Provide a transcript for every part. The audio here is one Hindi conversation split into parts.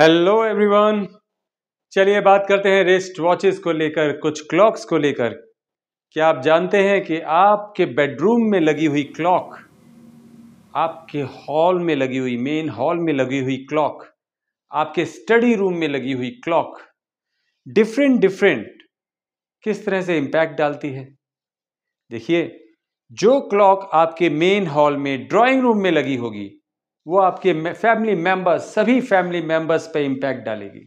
हेलो एवरीवन चलिए बात करते हैं रेस्ट वॉचेस को लेकर कुछ क्लॉक्स को लेकर क्या आप जानते हैं कि आपके बेडरूम में लगी हुई क्लॉक आपके हॉल में लगी हुई मेन हॉल में लगी हुई क्लॉक आपके स्टडी रूम में लगी हुई क्लॉक डिफरेंट डिफरेंट किस तरह से इम्पैक्ट डालती है देखिए जो क्लॉक आपके मेन हॉल में ड्राइंग रूम में लगी होगी वो आपके फैमिली मेंबर्स सभी फैमिली मेंबर्स पे इम्पैक्ट डालेगी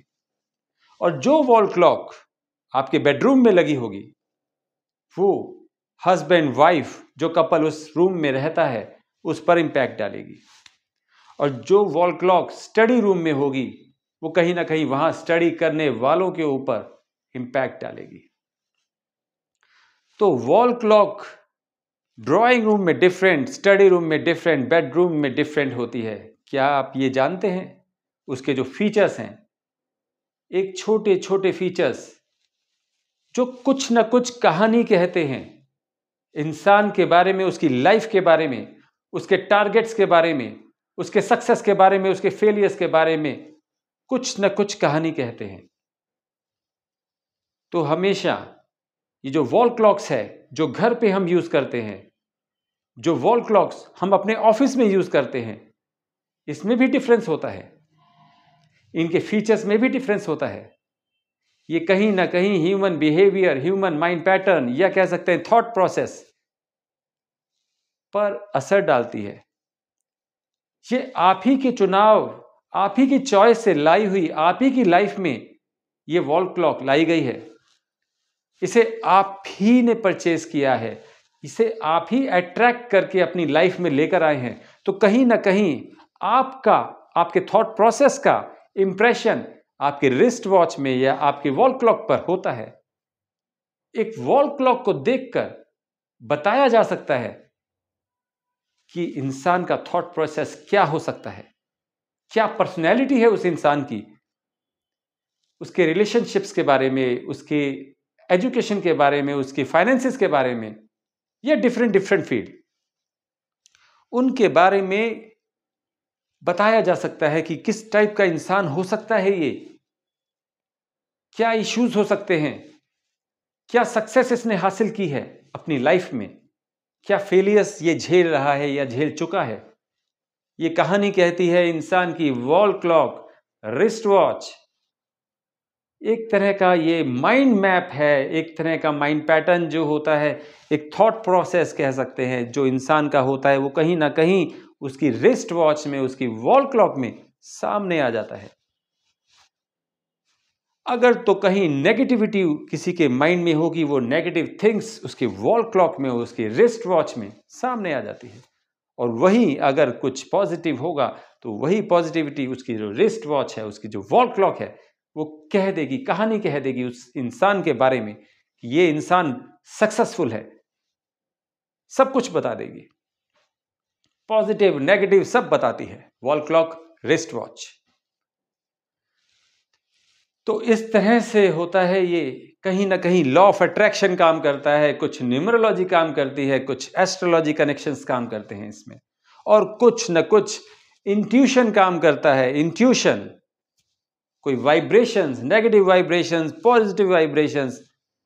और जो वॉल क्लॉक आपके बेडरूम में लगी होगी वो हस्बैंड वाइफ जो कपल उस रूम में रहता है उस पर इम्पैक्ट डालेगी और जो वॉल क्लॉक स्टडी रूम में होगी वो कहीं ना कहीं वहां स्टडी करने वालों के ऊपर इम्पैक्ट डालेगी तो वॉल क्लॉक ड्राइंग रूम में डिफरेंट स्टडी रूम में डिफरेंट बेडरूम में डिफरेंट होती है क्या आप ये जानते हैं उसके जो फीचर्स हैं एक छोटे छोटे फीचर्स जो कुछ ना कुछ कहानी कहते हैं इंसान के बारे में उसकी लाइफ के बारे में उसके टारगेट्स के बारे में उसके सक्सेस के बारे में उसके फेलियर्स के बारे में कुछ न कुछ कहानी कहते हैं तो हमेशा ये जो वॉल क्लॉक्स है जो घर पे हम यूज़ करते हैं जो वॉल क्लॉक्स हम अपने ऑफिस में यूज़ करते हैं इसमें भी डिफरेंस होता है इनके फीचर्स में भी डिफरेंस होता है ये कहीं ना कहीं human behaviour human mind pattern या कह सकते हैं थॉट प्रोसेस पर असर डालती है ये आप ही के चुनाव आप ही की चॉइस से लाई हुई आप ही की लाइफ में ये वॉल क्लॉक लाई गई है इसे आप ही ने परचेज किया है इसे आप ही अट्रैक्ट करके अपनी लाइफ में लेकर आए हैं तो कहीं ना कहीं आपका आपके थॉट प्रोसेस का इम्प्रेशन आपके रिस्ट वॉच में या आपके वॉल क्लॉक पर होता है एक वॉल क्लॉक को देखकर बताया जा सकता है कि इंसान का थॉट प्रोसेस क्या हो सकता है क्या पर्सनैलिटी है उस इंसान की उसके रिलेशनशिप्स के बारे में उसके एजुकेशन के बारे में उसकी फाइनेंसिस के बारे में या डिफरेंट डिफरेंट फील्ड उनके बारे में बताया जा सकता है कि किस टाइप का इंसान हो सकता है ये क्या इश्यूज हो सकते हैं क्या सक्सेस इसने हासिल की है अपनी लाइफ में क्या फेलियर्स ये झेल रहा है या झेल चुका है ये कहानी कहती है इंसान की वॉल क्लॉक रिस्ट वॉच एक तरह का ये माइंड मैप है एक तरह का माइंड पैटर्न जो होता है एक थॉट प्रोसेस कह सकते हैं जो इंसान का होता है वो कहीं ना कहीं उसकी रिस्ट वॉच में उसकी वॉल क्लॉक में सामने आ जाता है अगर तो कहीं नेगेटिविटी किसी के माइंड में होगी वो नेगेटिव थिंग्स उसके वॉल क्लॉक में उसके रिस्ट वॉच में सामने आ जाती है और वहीं अगर कुछ पॉजिटिव होगा तो वही पॉजिटिविटी उसकी जो रिस्ट वॉच है उसकी जो वॉल क्लॉक है वो कह देगी कहानी कह देगी उस इंसान के बारे में कि ये इंसान सक्सेसफुल है सब कुछ बता देगी पॉजिटिव नेगेटिव सब बताती है वॉल क्लॉक रिस्ट वॉच तो इस तरह से होता है ये कहीं ना कहीं लॉ ऑफ अट्रैक्शन काम करता है कुछ न्यूमरोलॉजी काम करती है कुछ एस्ट्रोलॉजी कनेक्शंस काम करते हैं इसमें और कुछ न कुछ इंट्यूशन काम करता है इंट्यूशन कोई vibrations negative vibrations positive vibrations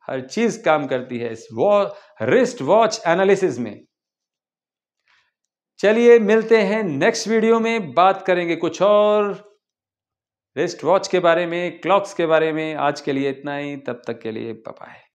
हर चीज काम करती है इस वॉ रिस्ट वॉच एनालिसिस में चलिए मिलते हैं नेक्स्ट वीडियो में बात करेंगे कुछ और रिस्ट वॉच के बारे में क्लॉक्स के बारे में आज के लिए इतना ही तब तक के लिए बाय